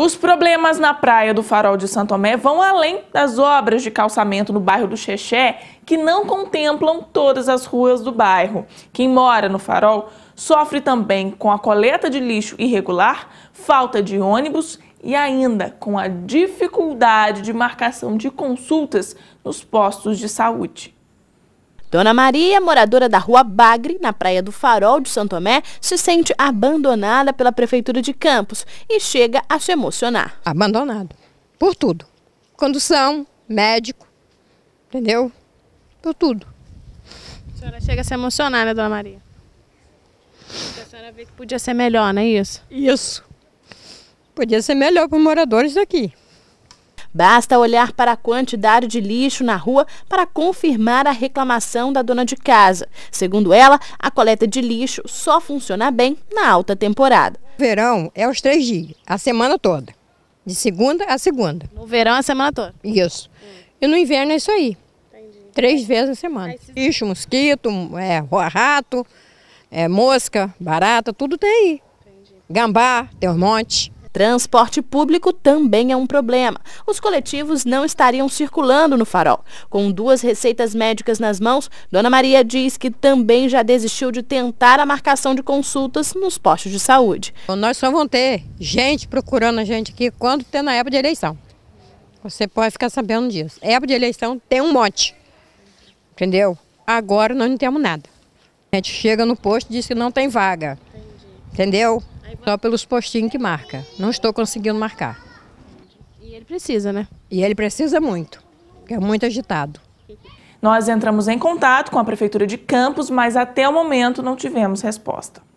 Os problemas na praia do Farol de Santo Tomé vão além das obras de calçamento no bairro do Xexé, que não contemplam todas as ruas do bairro. Quem mora no Farol sofre também com a coleta de lixo irregular, falta de ônibus e ainda com a dificuldade de marcação de consultas nos postos de saúde. Dona Maria, moradora da rua Bagre, na Praia do Farol de São Tomé, se sente abandonada pela Prefeitura de Campos e chega a se emocionar. Abandonado. Por tudo. Condução, médico, entendeu? Por tudo. A senhora chega a se emocionar, né, Dona Maria? a senhora vê que podia ser melhor, não é isso? Isso. Podia ser melhor para os moradores daqui. Basta olhar para a quantidade de lixo na rua para confirmar a reclamação da dona de casa. Segundo ela, a coleta de lixo só funciona bem na alta temporada. Verão é os três dias, a semana toda. De segunda a segunda. No verão é a semana toda? Isso. E no inverno é isso aí. Entendi. Três vezes na semana. Lixo, mosquito, é, rato, é, mosca, barata, tudo tem aí. Entendi. Gambá, tem um monte. Transporte público também é um problema. Os coletivos não estariam circulando no farol. Com duas receitas médicas nas mãos, Dona Maria diz que também já desistiu de tentar a marcação de consultas nos postos de saúde. Nós só vamos ter gente procurando a gente aqui quando tem na época de eleição. Você pode ficar sabendo disso. Época de eleição tem um monte. Entendeu? Agora nós não temos nada. A gente chega no posto e diz que não tem vaga. Entendi. Entendeu? Só pelos postinhos que marca. Não estou conseguindo marcar. E ele precisa, né? E ele precisa muito, porque é muito agitado. Nós entramos em contato com a Prefeitura de Campos, mas até o momento não tivemos resposta.